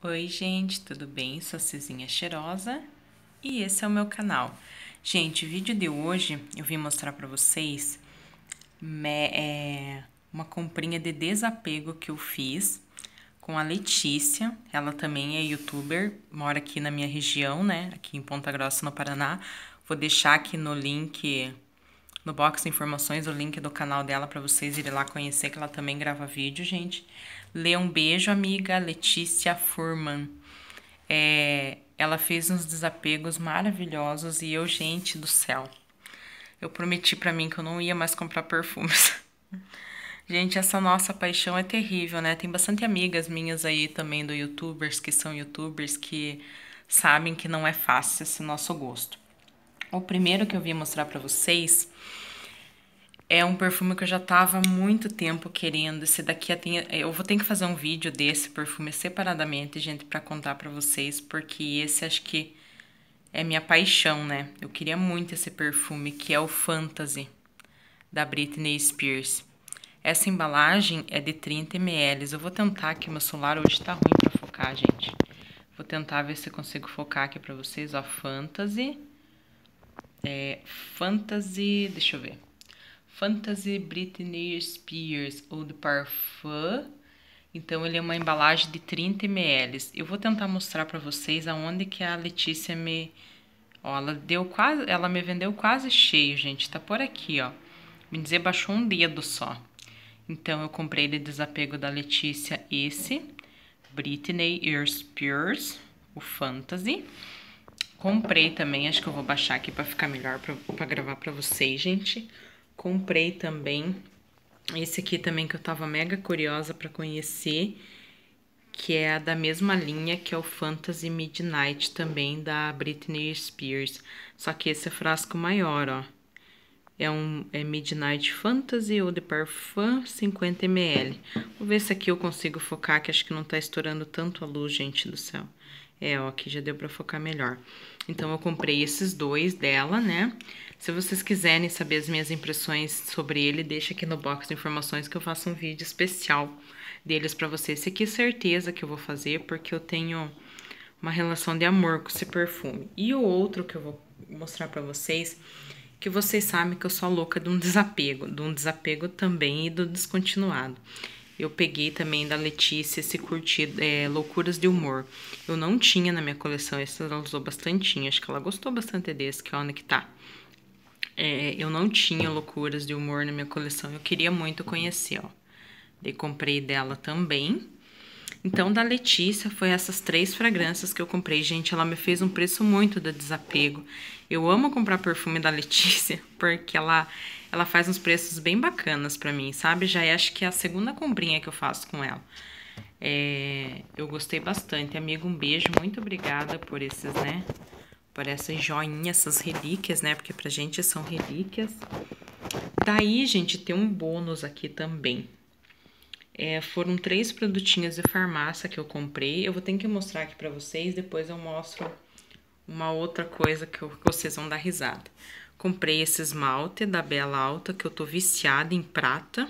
Oi, gente, tudo bem? Sou a Cizinha Cheirosa e esse é o meu canal. Gente, vídeo de hoje eu vim mostrar para vocês é, uma comprinha de desapego que eu fiz com a Letícia. Ela também é youtuber, mora aqui na minha região, né? Aqui em Ponta Grossa, no Paraná. Vou deixar aqui no link, no box de informações, o link do canal dela para vocês irem lá conhecer, que ela também grava vídeo, gente. Gente. Lê um beijo, amiga Letícia Furman. É, ela fez uns desapegos maravilhosos e eu, gente do céu, eu prometi para mim que eu não ia mais comprar perfumes. gente, essa nossa paixão é terrível, né? Tem bastante amigas minhas aí também do youtubers que são youtubers que sabem que não é fácil esse nosso gosto. O primeiro que eu vim mostrar para vocês é um perfume que eu já tava há muito tempo querendo. Esse daqui eu, é tenho, é, eu vou ter que fazer um vídeo desse perfume separadamente, gente, para contar para vocês, porque esse acho que é minha paixão, né? Eu queria muito esse perfume, que é o Fantasy, da Britney Spears. Essa embalagem é de 30 ml. Eu vou tentar aqui, meu celular hoje tá ruim pra focar, gente. Vou tentar ver se consigo focar aqui pra vocês, ó, Fantasy. É, Fantasy, deixa eu ver. Fantasy Britney Spears ou do Parfum. Então, ele é uma embalagem de 30 ml. Eu vou tentar mostrar para vocês aonde que a Letícia me... Ó, ela, deu quase, ela me vendeu quase cheio, gente. Tá por aqui, ó. Me dizer, baixou um dedo só. Então, eu comprei de desapego da Letícia esse, Britney Spears, o Fantasy. Comprei também, acho que eu vou baixar aqui para ficar melhor para gravar para vocês, gente comprei também. Esse aqui também que eu tava mega curiosa para conhecer, que é da mesma linha que é o Fantasy Midnight também da Britney Spears, só que esse é frasco maior, ó. É um é Midnight Fantasy ou de Parfum 50ml. Vou ver se aqui eu consigo focar, que acho que não tá estourando tanto a luz, gente do céu. É, ó, aqui já deu pra focar melhor. Então, eu comprei esses dois dela, né? Se vocês quiserem saber as minhas impressões sobre ele, deixa aqui no box de informações que eu faço um vídeo especial deles para vocês. Esse aqui é certeza que eu vou fazer, porque eu tenho uma relação de amor com esse perfume. E o outro que eu vou mostrar para vocês, que vocês sabem que eu sou louca de um desapego, de um desapego também e do descontinuado. Eu peguei também da Letícia esse curtido, é, Loucuras de Humor. Eu não tinha na minha coleção, esse ela usou bastante acho que ela gostou bastante desse, que é onde que tá é, eu não tinha loucuras de humor na minha coleção, eu queria muito conhecer, ó. Daí comprei dela também. Então, da Letícia, foi essas três fragrâncias que eu comprei. Gente, ela me fez um preço muito do desapego. Eu amo comprar perfume da Letícia, porque ela, ela faz uns preços bem bacanas pra mim, sabe? Já é, acho que é a segunda comprinha que eu faço com ela. É, eu gostei bastante. Amigo, um beijo. Muito obrigada por esses, né? para essas joinhas, essas relíquias, né? Porque pra gente são relíquias. Daí, gente, tem um bônus aqui também. É, foram três produtinhos de farmácia que eu comprei. Eu vou ter que mostrar aqui pra vocês, depois eu mostro uma outra coisa que, eu, que vocês vão dar risada. Comprei esse esmalte da Bela Alta, que eu tô viciada em prata.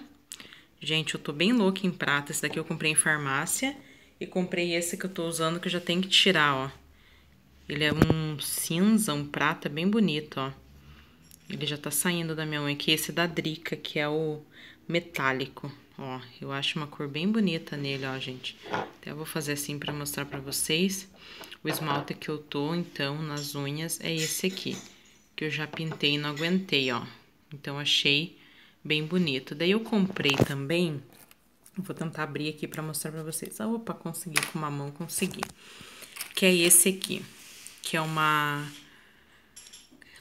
Gente, eu tô bem louca em prata. Esse daqui eu comprei em farmácia. E comprei esse que eu tô usando, que eu já tenho que tirar, ó. Ele é um cinza, um prata bem bonito, ó. Ele já tá saindo da minha unha aqui. É esse da Drica, que é o metálico, ó. Eu acho uma cor bem bonita nele, ó, gente. Até vou fazer assim pra mostrar pra vocês. O esmalte que eu tô, então, nas unhas é esse aqui. Que eu já pintei e não aguentei, ó. Então, achei bem bonito. Daí eu comprei também... Vou tentar abrir aqui pra mostrar pra vocês. Ah, opa, consegui com uma mão, consegui. Que é esse aqui que é uma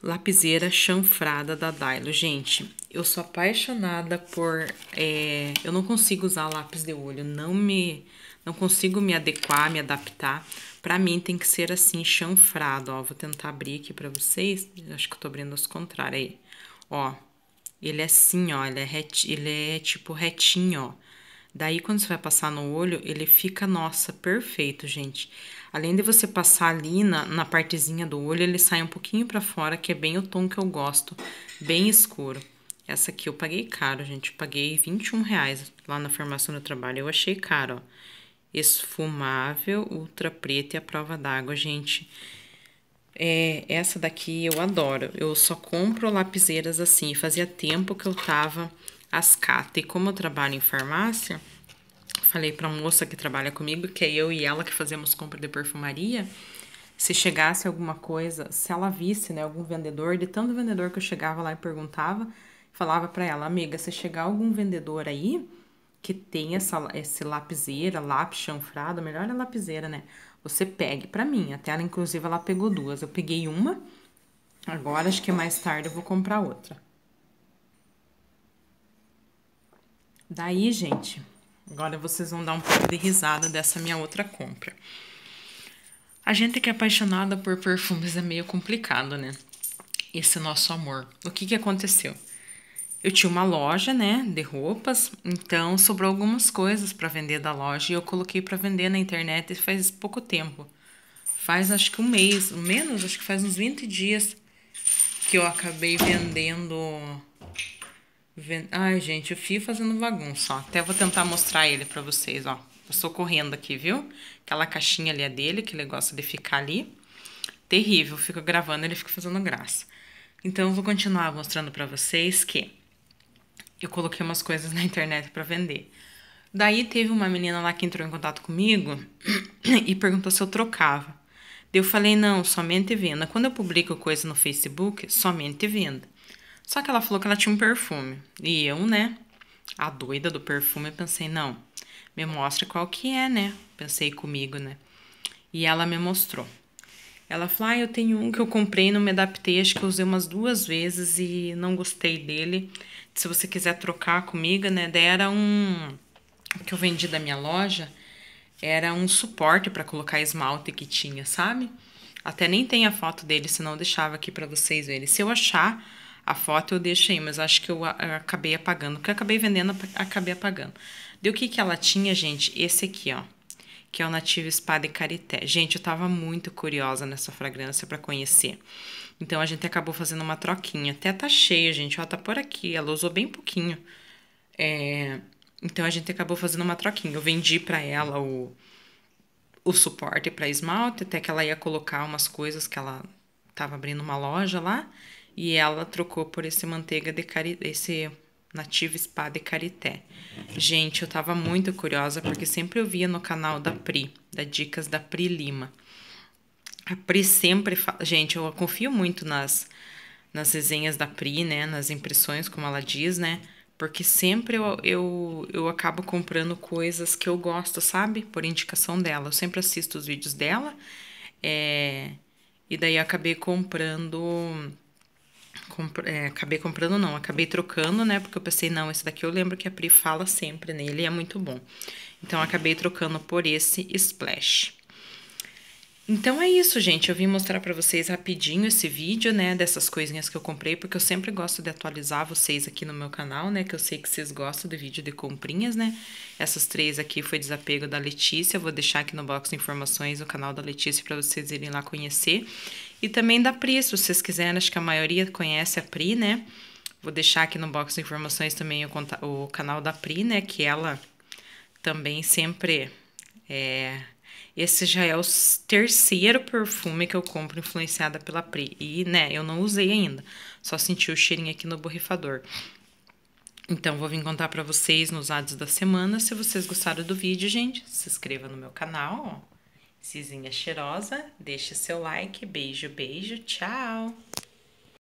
lapiseira chanfrada da Dailo. Gente, eu sou apaixonada por... É, eu não consigo usar lápis de olho, não me... Não consigo me adequar, me adaptar. Pra mim tem que ser assim, chanfrado, ó. Vou tentar abrir aqui pra vocês. Acho que eu tô abrindo ao contrário aí. Ó, ele é assim, ó. Ele é, reti, ele é tipo retinho, ó. Daí, quando você vai passar no olho, ele fica, nossa, perfeito, gente. Além de você passar ali na, na partezinha do olho, ele sai um pouquinho pra fora, que é bem o tom que eu gosto, bem escuro. Essa aqui eu paguei caro, gente. paguei 21 reais lá na farmácia do trabalho. Eu achei caro, ó. Esfumável, ultra preta e a prova d'água, gente. É, essa daqui eu adoro. Eu só compro lapiseiras assim. Fazia tempo que eu tava ascata. E como eu trabalho em farmácia falei para a moça que trabalha comigo, que é eu e ela que fazemos compra de perfumaria, se chegasse alguma coisa, se ela visse, né, algum vendedor, de tanto vendedor que eu chegava lá e perguntava, falava para ela, amiga, se chegar algum vendedor aí que tem essa esse lapiseira, lápis chanfrado, melhor é lapiseira, né? Você pegue para mim. Até ela, inclusive, ela pegou duas. Eu peguei uma. Agora acho que mais tarde eu vou comprar outra. Daí, gente, Agora vocês vão dar um pouco de risada dessa minha outra compra. A gente que é apaixonada por perfumes é meio complicado, né? Esse nosso amor. O que que aconteceu? Eu tinha uma loja, né, de roupas, então sobrou algumas coisas para vender da loja e eu coloquei para vender na internet faz pouco tempo. Faz acho que um mês, menos, acho que faz uns 20 dias que eu acabei vendendo Ai, gente, o fio fazendo bagunça, ó. Até vou tentar mostrar ele pra vocês, ó. Passou correndo aqui, viu? Aquela caixinha ali é dele, que ele gosta de ficar ali. Terrível, fico gravando, ele fica fazendo graça. Então, eu vou continuar mostrando pra vocês que eu coloquei umas coisas na internet para vender. Daí teve uma menina lá que entrou em contato comigo e perguntou se eu trocava. Eu falei, não, somente venda. Quando eu publico coisa no Facebook, somente venda. Só que ela falou que ela tinha um perfume. E eu, né, a doida do perfume, pensei, não, me mostre qual que é, né? Pensei comigo, né? E ela me mostrou. Ela falou, ah, eu tenho um que eu comprei, não me adaptei, acho que eu usei umas duas vezes e não gostei dele. Se você quiser trocar comigo, né? Daí era um... O que eu vendi da minha loja era um suporte para colocar esmalte que tinha, sabe? Até nem tem a foto dele, senão eu deixava aqui para vocês verem. Se eu achar, a foto eu deixei, mas acho que eu acabei apagando, porque eu acabei vendendo, acabei apagando. Deu o que, que ela tinha, gente? Esse aqui, ó, que é o Nativo Espada e Carité. Gente, eu tava muito curiosa nessa fragrância para conhecer. Então, a gente acabou fazendo uma troquinha. Até tá cheia, gente, ó, tá por aqui. Ela usou bem pouquinho. É... Então, a gente acabou fazendo uma troquinha. Eu vendi para ela o, o suporte para esmalte, até que ela ia colocar umas coisas que ela tava abrindo uma loja lá e ela trocou por esse manteiga de carité, esse nativo spa de carité. Gente, eu tava muito curiosa porque sempre eu via no canal da Pri, da Dicas da Pri Lima. A Pri sempre fala, gente, eu confio muito nas nas resenhas da Pri, né, nas impressões, como ela diz, né? Porque sempre eu, eu, eu acabo comprando coisas que eu gosto, sabe? Por indicação dela. Eu sempre assisto os vídeos dela. É... E daí eu acabei comprando comp é, acabei comprando, não, acabei trocando, né? Porque eu pensei, não, esse daqui eu lembro que a Pri fala sempre nele e é muito bom. Então, acabei trocando por esse Splash. Então é isso, gente. Eu vim mostrar para vocês rapidinho esse vídeo, né, dessas coisinhas que eu comprei, porque eu sempre gosto de atualizar vocês aqui no meu canal, né, que eu sei que vocês gostam de vídeo de comprinhas, né. Essas três aqui foi desapego da Letícia, eu vou deixar aqui no box de informações o canal da Letícia para vocês irem lá conhecer. E também da Pri, se vocês quiserem, acho que a maioria conhece a Pri, né? Vou deixar aqui no box de informações também o, o canal da Pri, né? Que ela também sempre é... Esse já é o terceiro perfume que eu compro influenciada pela Pri. E, né, eu não usei ainda. Só senti o cheirinho aqui no borrifador. Então, vou vir contar pra vocês nos ads da semana. Se vocês gostaram do vídeo, gente, se inscreva no meu canal, ó. Cizinha cheirosa, deixe seu like, beijo, beijo, tchau!